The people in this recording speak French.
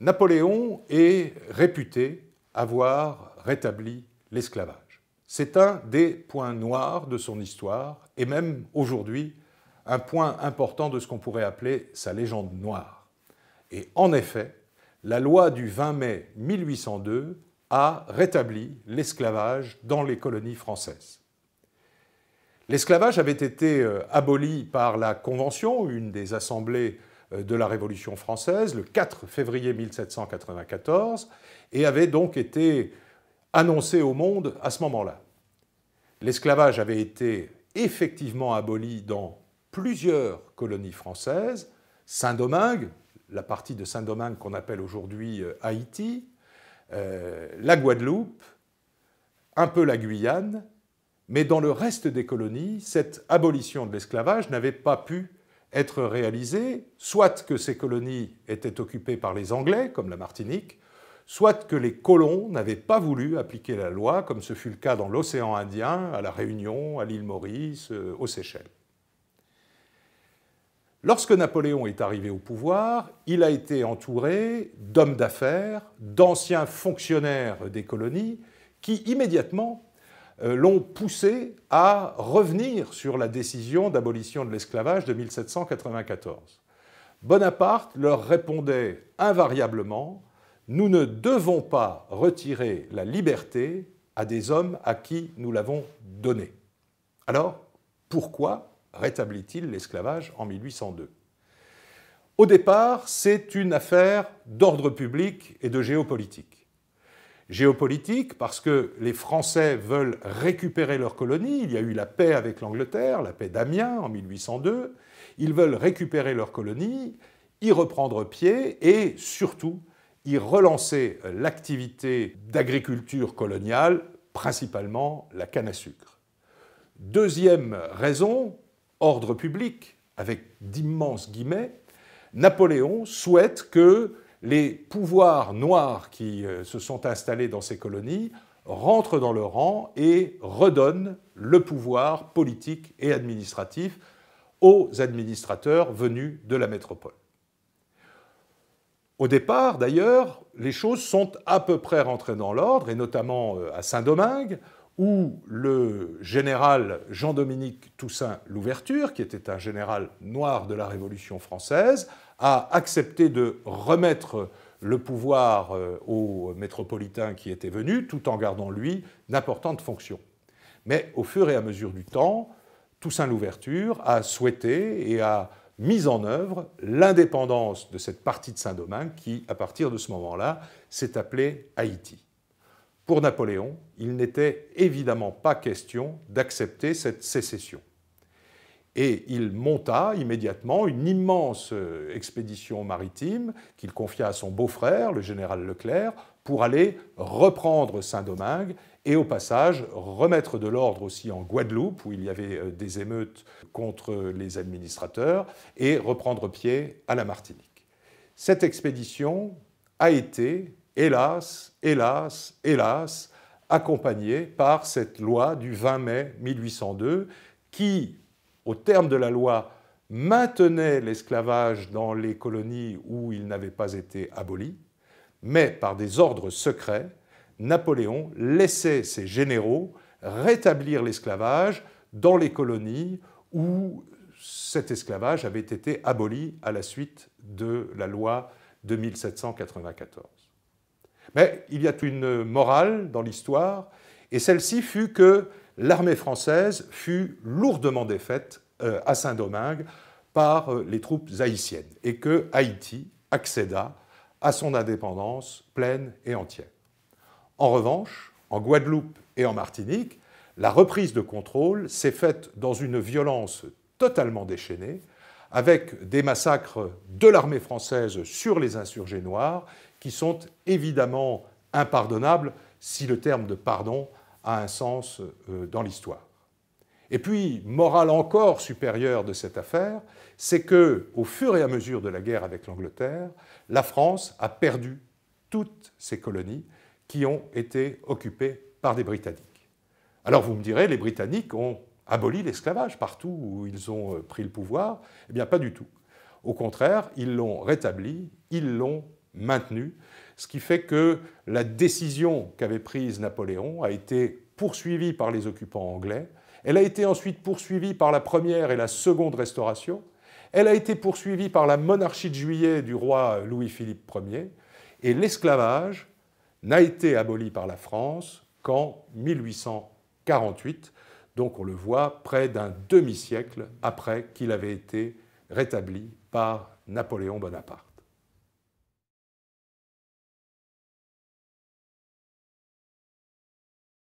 Napoléon est réputé avoir rétabli l'esclavage. C'est un des points noirs de son histoire et même aujourd'hui un point important de ce qu'on pourrait appeler sa légende noire. Et en effet, la loi du 20 mai 1802 a rétabli l'esclavage dans les colonies françaises. L'esclavage avait été euh, aboli par la Convention, une des assemblées euh, de la Révolution française, le 4 février 1794, et avait donc été annoncé au monde à ce moment-là. L'esclavage avait été effectivement aboli dans plusieurs colonies françaises, Saint-Domingue, la partie de Saint-Domingue qu'on appelle aujourd'hui euh, Haïti, euh, la Guadeloupe, un peu la Guyane, mais dans le reste des colonies, cette abolition de l'esclavage n'avait pas pu être réalisé, soit que ces colonies étaient occupées par les Anglais, comme la Martinique, soit que les colons n'avaient pas voulu appliquer la loi, comme ce fut le cas dans l'océan Indien, à la Réunion, à l'île Maurice, euh, aux Seychelles. Lorsque Napoléon est arrivé au pouvoir, il a été entouré d'hommes d'affaires, d'anciens fonctionnaires des colonies, qui immédiatement euh, l'ont poussé à revenir sur la décision d'abolition de l'esclavage de 1794. Bonaparte leur répondait invariablement Nous ne devons pas retirer la liberté à des hommes à qui nous l'avons donnée. Alors, pourquoi rétablit-il l'esclavage en 1802 Au départ, c'est une affaire d'ordre public et de géopolitique géopolitique, parce que les Français veulent récupérer leurs colonies. Il y a eu la paix avec l'Angleterre, la paix d'Amiens en 1802. Ils veulent récupérer leurs colonies, y reprendre pied et surtout y relancer l'activité d'agriculture coloniale, principalement la canne à sucre. Deuxième raison, ordre public, avec d'immenses guillemets, Napoléon souhaite que les pouvoirs noirs qui euh, se sont installés dans ces colonies rentrent dans le rang et redonnent le pouvoir politique et administratif aux administrateurs venus de la métropole. Au départ, d'ailleurs, les choses sont à peu près rentrées dans l'ordre, et notamment euh, à Saint-Domingue, où le général Jean-Dominique Toussaint Louverture, qui était un général noir de la Révolution française, a accepté de remettre le pouvoir euh, aux métropolitains qui était venus, tout en gardant, lui, d'importantes fonctions. Mais au fur et à mesure du temps, Toussaint Louverture a souhaité et a mis en œuvre l'indépendance de cette partie de Saint-Domingue qui, à partir de ce moment-là, s'est appelée Haïti. Pour Napoléon, il n'était évidemment pas question d'accepter cette sécession. Et il monta immédiatement une immense euh, expédition maritime qu'il confia à son beau-frère, le général Leclerc, pour aller reprendre Saint-Domingue et au passage remettre de l'ordre aussi en Guadeloupe, où il y avait euh, des émeutes contre les administrateurs, et reprendre pied à la Martinique. Cette expédition a été, hélas, hélas, hélas, accompagnée par cette loi du 20 mai 1802 qui au terme de la loi, maintenait l'esclavage dans les colonies où il n'avait pas été aboli, mais par des ordres secrets, Napoléon laissait ses généraux rétablir l'esclavage dans les colonies où cet esclavage avait été aboli à la suite de la loi de 1794. Mais il y a une morale dans l'histoire, et celle-ci fut que l'armée française fut lourdement défaite euh, à Saint-Domingue par euh, les troupes haïtiennes et que Haïti accéda à son indépendance pleine et entière. En revanche, en Guadeloupe et en Martinique, la reprise de contrôle s'est faite dans une violence totalement déchaînée, avec des massacres de l'armée française sur les insurgés noirs qui sont évidemment impardonnables si le terme de pardon a un sens euh, dans l'histoire. Et puis, morale encore supérieure de cette affaire, c'est que, au fur et à mesure de la guerre avec l'Angleterre, la France a perdu toutes ses colonies qui ont été occupées par des Britanniques. Alors vous me direz, les Britanniques ont aboli l'esclavage partout où ils ont euh, pris le pouvoir Eh bien, pas du tout. Au contraire, ils l'ont rétabli, ils l'ont maintenu, ce qui fait que la décision qu'avait prise Napoléon a été poursuivie par les occupants anglais, elle a été ensuite poursuivie par la première et la seconde restauration, elle a été poursuivie par la monarchie de juillet du roi Louis-Philippe Ier, et l'esclavage n'a été aboli par la France qu'en 1848, donc on le voit près d'un demi-siècle après qu'il avait été rétabli par Napoléon Bonaparte.